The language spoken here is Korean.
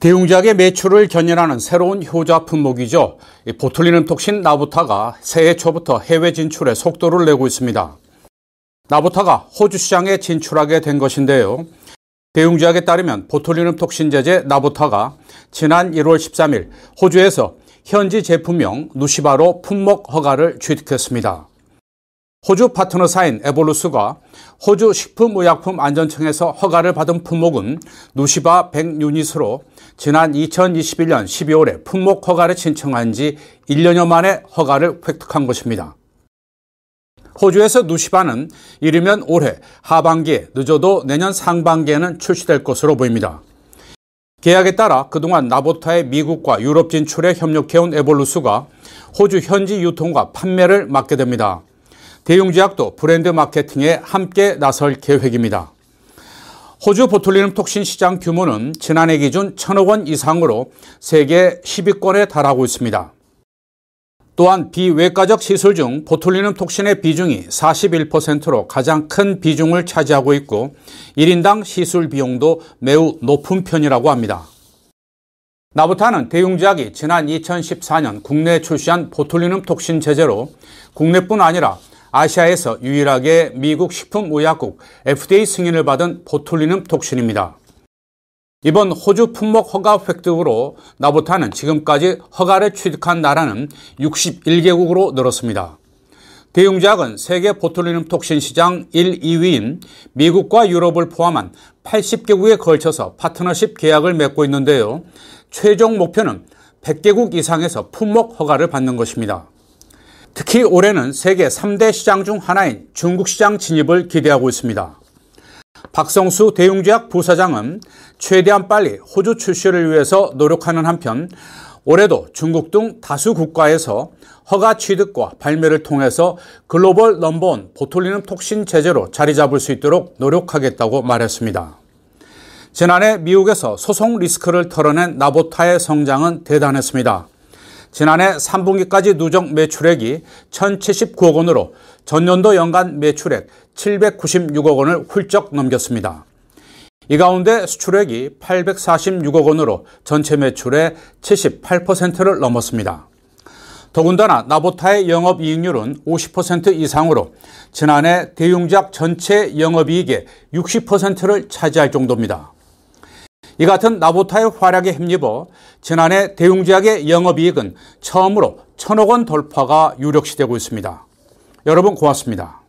대웅제약의 매출을 견인하는 새로운 효자 품목이죠. 보툴리눔 톡신 나부타가 새해 초부터 해외 진출에 속도를 내고 있습니다. 나부타가 호주 시장에 진출하게 된 것인데요. 대웅제약에 따르면 보툴리눔 톡신제제 나부타가 지난 1월 13일 호주에서 현지 제품명 누시바로 품목 허가를 취득했습니다. 호주 파트너사인 에볼루스가 호주 식품의약품안전청에서 허가를 받은 품목은 누시바 100유닛으로 지난 2021년 12월에 품목 허가를 신청한 지 1년여 만에 허가를 획득한 것입니다. 호주에서 누시바는 이르면 올해 하반기에 늦어도 내년 상반기에는 출시될 것으로 보입니다. 계약에 따라 그동안 나보타의 미국과 유럽 진출에 협력해온 에볼루스가 호주 현지 유통과 판매를 맡게 됩니다. 대용제약도 브랜드 마케팅에 함께 나설 계획입니다. 호주 보툴리눔 톡신 시장 규모는 지난해 기준 1천억 원 이상으로 세계 10위권에 달하고 있습니다. 또한 비외과적 시술 중 보툴리눔 톡신의 비중이 41%로 가장 큰 비중을 차지하고 있고 1인당 시술 비용도 매우 높은 편이라고 합니다. 나부타는 대용제약이 지난 2014년 국내에 출시한 보툴리눔 톡신 제재로 국내뿐 아니라 아시아에서 유일하게 미국 식품의약국 FDA 승인을 받은 보툴리눔 독신입니다. 이번 호주 품목 허가 획득으로 나부타는 지금까지 허가를 취득한 나라는 61개국으로 늘었습니다. 대응작은 세계 보툴리눔 톡신 시장 1, 2위인 미국과 유럽을 포함한 80개국에 걸쳐서 파트너십 계약을 맺고 있는데요. 최종 목표는 100개국 이상에서 품목 허가를 받는 것입니다. 특히 올해는 세계 3대 시장 중 하나인 중국 시장 진입을 기대하고 있습니다. 박성수 대웅제약 부사장은 최대한 빨리 호주 출시를 위해서 노력하는 한편 올해도 중국 등 다수 국가에서 허가 취득과 발매를 통해서 글로벌 넘버원 보톨리눔 톡신 제재로 자리 잡을 수 있도록 노력하겠다고 말했습니다. 지난해 미국에서 소송 리스크를 털어낸 나보타의 성장은 대단했습니다. 지난해 3분기까지 누적 매출액이 1,079억 원으로 전년도 연간 매출액 796억 원을 훌쩍 넘겼습니다. 이 가운데 수출액이 846억 원으로 전체 매출의 78%를 넘었습니다. 더군다나 나보타의 영업이익률은 50% 이상으로 지난해 대용작 전체 영업이익의 60%를 차지할 정도입니다. 이 같은 나보타의 활약에 힘입어 지난해 대웅제약의 영업이익은 처음으로 천억 원 돌파가 유력시되고 있습니다. 여러분 고맙습니다.